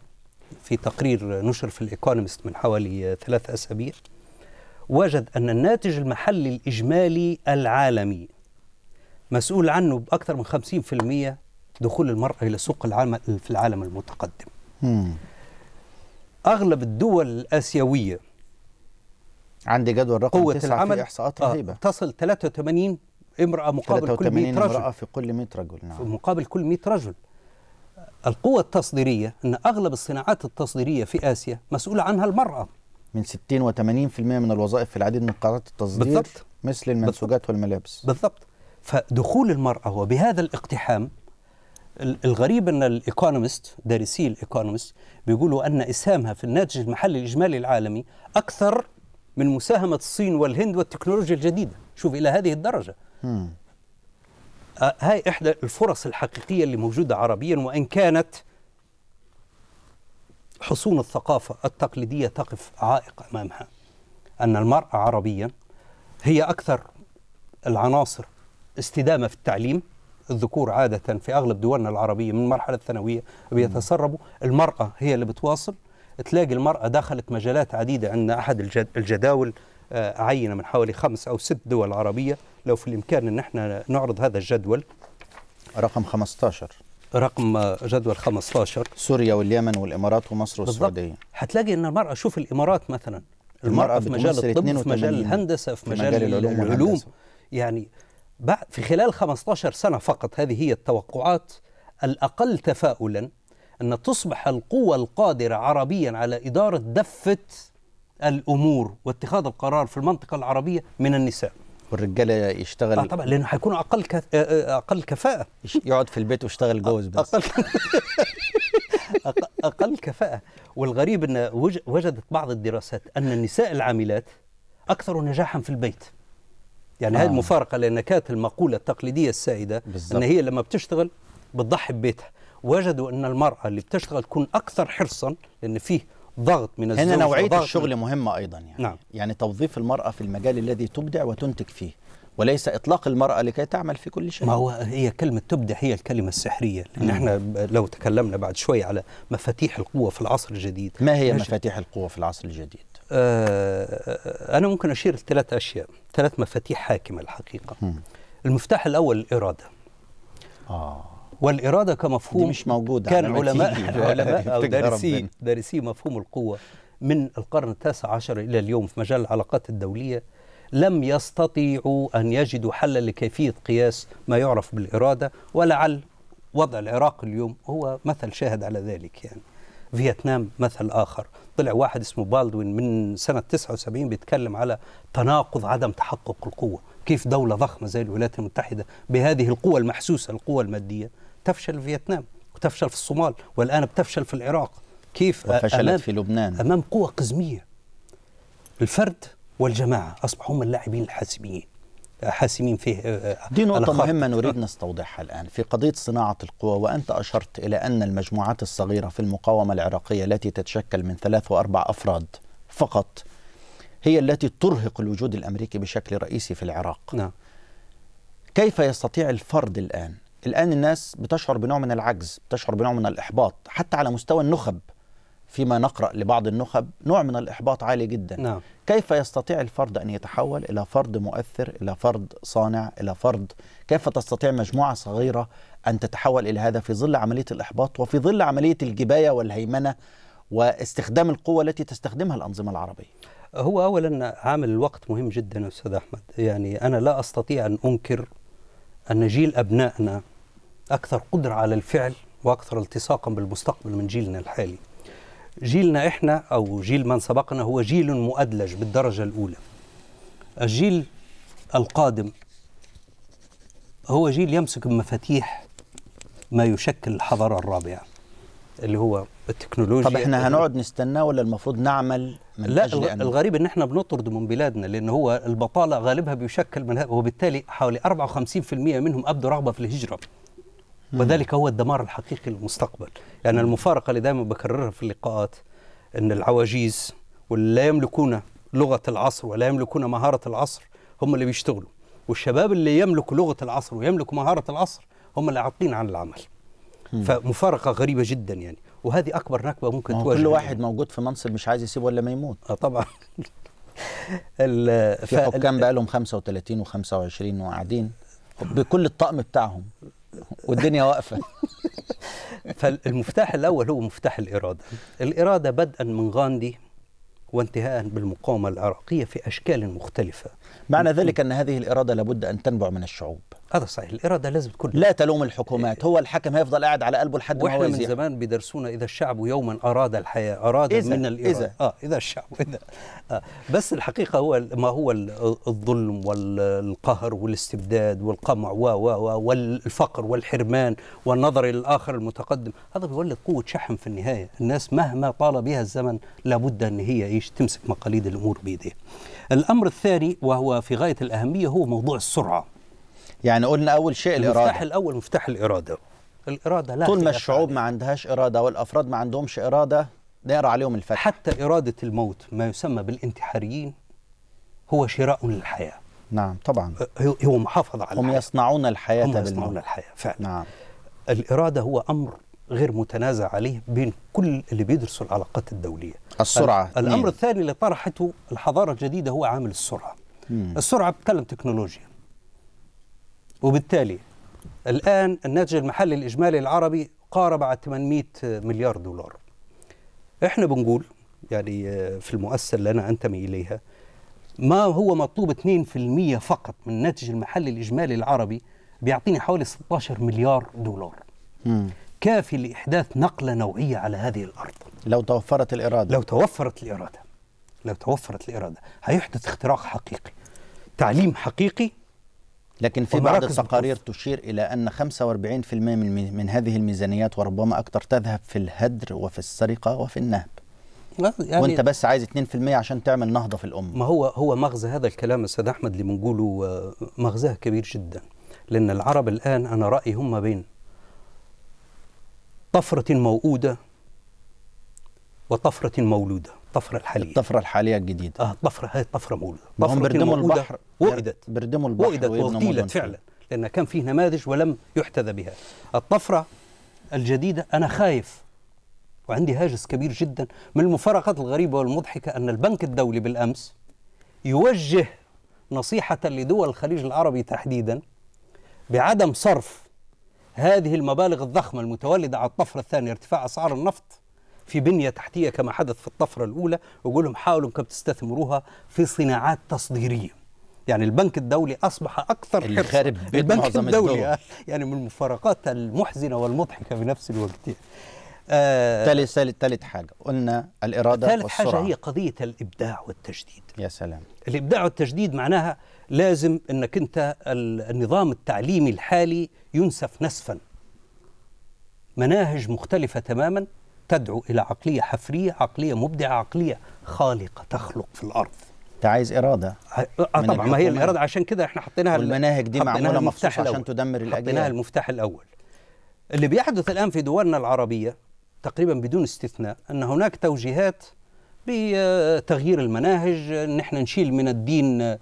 في تقرير نشر في الايكونومست من حوالي ثلاث اسابيع وجد ان الناتج المحلي الاجمالي العالمي مسؤول عنه باكثر من 50% دخول المراه الى سوق العمل في العالم المتقدم. اغلب الدول الاسيويه عندي جدول رقم قوة العمل احصاءات آه، رهيبه آه تصل 83 امراه مقابل 83 كل 100 رجل امراه في كل 100 رجل نعم مقابل كل 100 رجل القوة التصديرية أن أغلب الصناعات التصديرية في آسيا مسؤولة عنها المرأة من 60 و80% من الوظائف في العديد من قارات التصدير بالضبط مثل المنسوجات بالضبط والملابس بالضبط فدخول المرأة وبهذا الاقتحام الغريب ان الايكونومست دارسي الايكونومست بيقولوا ان اسهامها في الناتج المحلي الاجمالي العالمي اكثر من مساهمه الصين والهند والتكنولوجيا الجديده شوف الى هذه الدرجه آه، هاي احدى الفرص الحقيقيه اللي موجوده عربيا وان كانت حصون الثقافه التقليديه تقف عائق امامها ان المراه عربيا هي اكثر العناصر استدامه في التعليم الذكور عادة في أغلب دولنا العربية من المرحلة الثانوية بيتسربوا المرأة هي اللي بتواصل تلاقي المرأة دخلت مجالات عديدة عندنا أحد الجداول آه، عينة من حوالي خمس أو ست دول عربية لو في الإمكان أن احنا نعرض هذا الجدول رقم 15 رقم آه، جدول 15 سوريا واليمن والإمارات ومصر والسعودية هتلاقي أن المرأة شوف الإمارات مثلا المرأة, المرأة في مجال الطب في مجال الهندسة في مجال, في مجال العلوم, العلوم يعني في خلال 15 سنة فقط هذه هي التوقعات الأقل تفاؤلا أن تصبح القوى القادرة عربيا على إدارة دفة الأمور واتخاذ القرار في المنطقة العربية من النساء والرجال يشتغل آه طبعا لانه حيكون اقل كث... آه، آه، اقل كفاءه يقعد في البيت ويشتغل جوز بس اقل اقل كفاءه والغريب ان وجدت بعض الدراسات ان النساء العاملات اكثر نجاحا في البيت يعني آه. هذه المفارقه لان كانت المقوله التقليديه السائده بالزبط. ان هي لما بتشتغل بتضحي ببيتها وجدوا ان المراه اللي بتشتغل تكون اكثر حرصا لان فيه ضغط من الزوج هنا نوعيه الشغل مهمه ايضا يعني نعم. يعني توظيف المراه في المجال الذي تبدع وتنتج فيه وليس اطلاق المراه لكي تعمل في كل شيء ما هو هي كلمه تبدع هي الكلمه السحريه لان احنا لو تكلمنا بعد شوي على مفاتيح القوه في العصر الجديد ما هي مفاتيح القوه في العصر الجديد آه،, آه انا ممكن اشير لثلاث اشياء ثلاث مفاتيح حاكمه الحقيقه م. المفتاح الاول الاراده آه. والاراده كمفهوم مش موجوده كان علماء علماء او دارسي دارسي مفهوم القوه من القرن التاسع عشر الى اليوم في مجال العلاقات الدوليه لم يستطيعوا أن يجدوا حلا لكيفية قياس ما يعرف بالإرادة ولعل وضع العراق اليوم هو مثل شاهد على ذلك يعني فيتنام مثل آخر طلع واحد اسمه بالدوين من سنة 79 بيتكلم على تناقض عدم تحقق القوة كيف دولة ضخمة زي الولايات المتحدة بهذه القوة المحسوسة القوة المادية تفشل في فيتنام وتفشل في الصومال والآن بتفشل في العراق كيف وفشلت في لبنان أمام قوة قزمية الفرد والجماعه اصبحوا هم اللاعبين الحاسمين حاسمين فيه آه، آه، دي نقطة مهمة نريد آه. نستوضحها الآن في قضية صناعة القوى وأنت أشرت إلى أن المجموعات الصغيرة في المقاومة العراقية التي تتشكل من ثلاث وأربع أفراد فقط هي التي ترهق الوجود الأمريكي بشكل رئيسي في العراق نعم. كيف يستطيع الفرد الآن الآن الناس بتشعر بنوع من العجز بتشعر بنوع من الإحباط حتى على مستوى النخب فيما نقرأ لبعض النخب نوع من الإحباط عالي جدا نعم. كيف يستطيع الفرد أن يتحول إلى فرد مؤثر إلى فرد صانع إلى فرد كيف تستطيع مجموعة صغيرة أن تتحول إلى هذا في ظل عملية الإحباط وفي ظل عملية الجباية والهيمنة واستخدام القوة التي تستخدمها الأنظمة العربية هو أولا عامل الوقت مهم جدا أستاذ أحمد يعني أنا لا أستطيع أن أنكر أن جيل أبنائنا أكثر قدرة على الفعل وأكثر التصاقا بالمستقبل من جيلنا الحالي جيلنا احنا او جيل من سبقنا هو جيل مؤدلج بالدرجه الاولى الجيل القادم هو جيل يمسك بمفاتيح ما يشكل الحضاره الرابعه اللي هو التكنولوجيا طب احنا هنقعد نستناه ولا المفروض نعمل من لا أجل أن... الغريب ان احنا بنطرد من بلادنا لان هو البطاله غالبها بيشكل من وبالتالي حوالي 54% منهم ابدوا رغبه في الهجره وذلك هو الدمار الحقيقي للمستقبل يعني المفارقة اللي دائما بكررها في اللقاءات أن العواجيز واللي لا يملكون لغة العصر ولا يملكون مهارة العصر هم اللي بيشتغلوا والشباب اللي يملك لغة العصر ويملك مهارة العصر هم اللي عاطلين عن العمل فمفارقة غريبة جدا يعني وهذه أكبر نكبة ممكن تواجه كل يعني. واحد يعني. موجود في منصب مش عايز يسيبه ولا ما يموت آه طبعا في حكام بقى لهم 35 و25 وقاعدين بكل الطقم بتاعهم والدنيا واقفه فالمفتاح الاول هو مفتاح الاراده الاراده بدءا من غاندي وانتهاء بالمقاومه العراقيه في اشكال مختلفه معنى ذلك ان هذه الاراده لابد ان تنبع من الشعوب هذا صحيح الاراده لازم تكون لا تلوم الحكومات هو الحكم هيفضل قاعد على قلبه لحد ما هو من زمان بيدرسونا اذا الشعب يوما اراد الحياه اراد إذا من الاراده إذا. اه اذا الشعب اذا آه بس الحقيقه هو ما هو الظلم والقهر والاستبداد والقمع و و والفقر والحرمان والنظر الى الاخر المتقدم هذا بيولد قوه شحم في النهايه الناس مهما طال بها الزمن لابد ان هي ايش تمسك مقاليد الامور بايديها الامر الثاني وهو في غايه الاهميه هو موضوع السرعه يعني قلنا اول شيء الاراده المفتاح الاول مفتاح الاراده الاراده لا طول ما الشعوب ما عندهاش اراده والافراد ما عندهمش اراده نقرا عليهم الفتح حتى اراده الموت ما يسمى بالانتحاريين هو شراء للحياه نعم طبعا أه، هو محافظه على هم الحياة. يصنعون الحياه هم يصنعون بالموت. الحياه فعلا نعم الاراده هو امر غير متنازع عليه بين كل اللي بيدرسوا العلاقات الدوليه السرعه الامر الثاني اللي طرحته الحضاره الجديده هو عامل السرعه مم. السرعه بتكلم تكنولوجيا وبالتالي الآن الناتج المحلي الإجمالي العربي قارب على 800 مليار دولار احنا بنقول يعني آه، في المؤسسة اللي أنا أنتمي إليها ما هو مطلوب 2% فقط من الناتج المحلي الإجمالي العربي بيعطيني حوالي 16 مليار دولار م. كافي لإحداث نقلة نوعية على هذه الأرض لو توفرت الإرادة لو توفرت الإرادة لو توفرت الإرادة هيحدث اختراق حقيقي تعليم حقيقي لكن في بعض التقارير تشير إلى أن 45% من, من هذه الميزانيات وربما أكثر تذهب في الهدر وفي السرقة وفي النهب يعني وانت بس عايز 2% عشان تعمل نهضه في الامه ما هو هو مغزى هذا الكلام استاذ احمد اللي بنقوله آه، مغزاه كبير جدا لان العرب الان انا رايي هم بين طفره موؤوده وطفره مولوده الطفره الحاليه الطفره الحاليه الجديده اه الطفره هذه الطفره موجوده طفره بردموا البحر وئدت بردموا البحر وئدت وقتلت فعلا لان كان فيه نماذج ولم يحتذى بها الطفره الجديده انا خايف وعندي هاجس كبير جدا من المفارقات الغريبه والمضحكه ان البنك الدولي بالامس يوجه نصيحه لدول الخليج العربي تحديدا بعدم صرف هذه المبالغ الضخمه المتولده على الطفره الثانيه ارتفاع اسعار النفط في بنية تحتية كما حدث في الطفرة الأولى ويقول لهم حاولوا أنكم تستثمروها في صناعات تصديرية يعني البنك الدولي اصبح اكثر اللي خارب البنك الدولي يعني من المفارقات المحزنه والمضحكه في نفس الوقت ثالث آه ثالث حاجه قلنا الاراده ثالث حاجه هي قضيه الابداع والتجديد يا سلام الابداع والتجديد معناها لازم انك انت النظام التعليمي الحالي ينسف نسفا مناهج مختلفه تماما تدعو إلى عقلية حفرية عقلية مبدعة عقلية خالقة تخلق في الأرض انت عايز اراده اه, آه، طبعا ما هي الاراده عشان كده احنا حطيناها المناهج دي معموله مخصوص عشان تدمر الاجيال حطيناها المفتاح الاول اللي بيحدث الان في دولنا العربيه تقريبا بدون استثناء ان هناك توجيهات بتغيير المناهج ان احنا نشيل من الدين آه،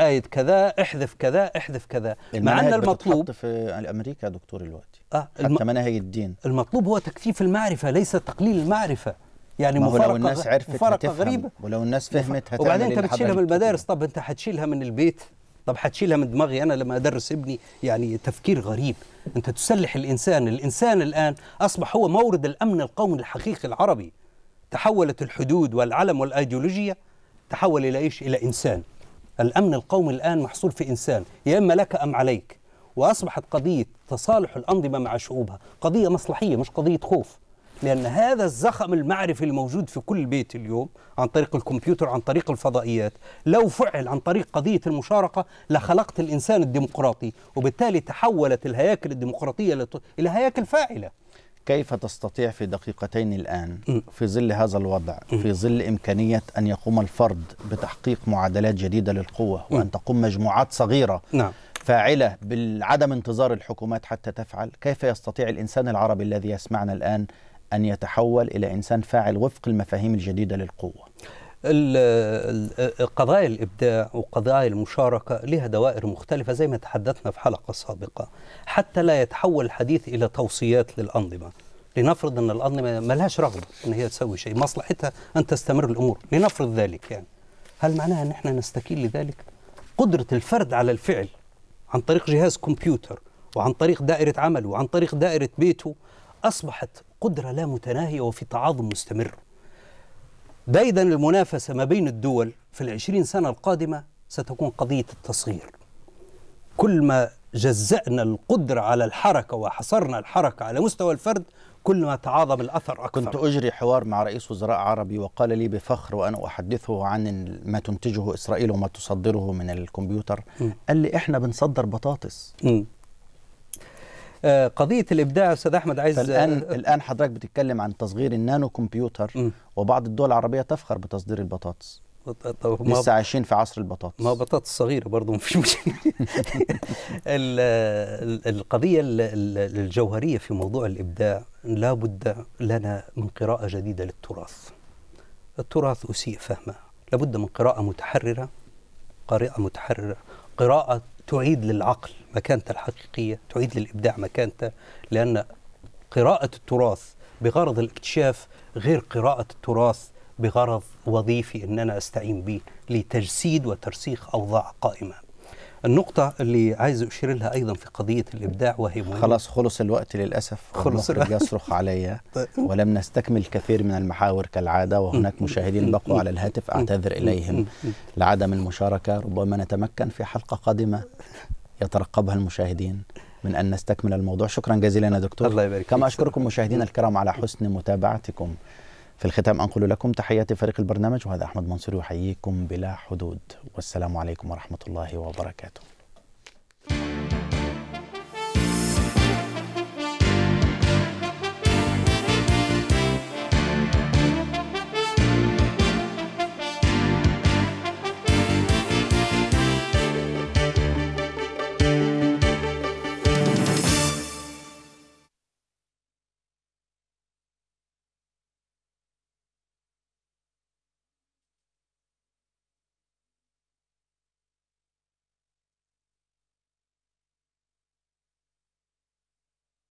آية كذا احذف كذا احذف كذا مع ان المطلوب في امريكا دكتور الوقت آه الم... حتى مناهج الدين المطلوب هو تكثيف المعرفة ليس تقليل المعرفة يعني مفارقة, ولو لو الناس عرفت مفارقة غريبة ولو الناس فهمت هتعمل وبعدين انت بتشيلها من المدارس طب انت هتشيلها من البيت طب هتشيلها من دماغي انا لما ادرس ابني يعني تفكير غريب انت تسلح الانسان الانسان الان اصبح هو مورد الامن القومي الحقيقي العربي تحولت الحدود والعلم والايديولوجيا تحول الى ايش الى انسان الامن القومي الان محصول في انسان يا اما لك ام عليك وأصبحت قضية تصالح الأنظمة مع شعوبها قضية مصلحية مش قضية خوف لأن هذا الزخم المعرفي الموجود في كل بيت اليوم عن طريق الكمبيوتر عن طريق الفضائيات لو فعل عن طريق قضية المشاركة لخلقت الإنسان الديمقراطي وبالتالي تحولت الهياكل الديمقراطية إلى هياكل فاعلة كيف تستطيع في دقيقتين الآن في ظل هذا الوضع في ظل إمكانية أن يقوم الفرد بتحقيق معادلات جديدة للقوة وأن تقوم مجموعات صغيرة نعم فاعلة بالعدم انتظار الحكومات حتى تفعل كيف يستطيع الإنسان العربي الذي يسمعنا الآن أن يتحول إلى إنسان فاعل وفق المفاهيم الجديدة للقوة قضايا الإبداع وقضايا المشاركة لها دوائر مختلفة زي ما تحدثنا في حلقة سابقة حتى لا يتحول الحديث إلى توصيات للأنظمة لنفرض أن الأنظمة ملهاش رغبة أن هي تسوي شيء مصلحتها أن تستمر الأمور لنفرض ذلك يعني هل معناها أن احنا نستكيل لذلك؟ قدرة الفرد على الفعل عن طريق جهاز كمبيوتر وعن طريق دائرة عمله وعن طريق دائرة بيته أصبحت قدرة لا متناهية وفي تعاظم مستمر دايدا المنافسة ما بين الدول في العشرين سنة القادمة ستكون قضية التصغير كل ما جزأنا القدرة على الحركة وحصرنا الحركة على مستوى الفرد كل ما تعاظم الأثر أكثر كنت أجري حوار مع رئيس وزراء عربي وقال لي بفخر وأنا أحدثه عن ما تنتجه إسرائيل وما تصدره من الكمبيوتر م. قال لي إحنا بنصدر بطاطس م. آه، قضيه الابداع استاذ احمد عايز الان الان حضرتك بتتكلم عن تصغير النانو كمبيوتر م. وبعض الدول العربيه تفخر بتصدير البطاطس لسه ما لسه عايشين في عصر البطاطس ما بطاطس صغيره برضه مفيش مشكله القضيه الجوهريه في موضوع الابداع لا بد لنا من قراءه جديده للتراث التراث اسيء فهمه لابد من قراءه متحرره قراءه متحرره قراءه تعيد للعقل مكانته الحقيقيه تعيد للابداع مكانته لان قراءه التراث بغرض الاكتشاف غير قراءه التراث بغرض وظيفي ان انا استعين به لتجسيد وترسيخ اوضاع قائمه. النقطة اللي عايز أشير لها أيضا في قضية الإبداع وهي مهمة خلاص خلص الوقت للأسف خلص الوقت يصرخ علي طيب. ولم نستكمل كثير من المحاور كالعادة وهناك مشاهدين بقوا على الهاتف أعتذر إليهم لعدم المشاركة ربما نتمكن في حلقة قادمة يترقبها المشاهدين من أن نستكمل الموضوع شكرا جزيلا يا دكتور الله يبارك كما أشكركم مشاهدينا الكرام على حسن متابعتكم في الختام أنقل لكم تحيات فريق البرنامج وهذا أحمد منصور يحييكم بلا حدود والسلام عليكم ورحمة الله وبركاته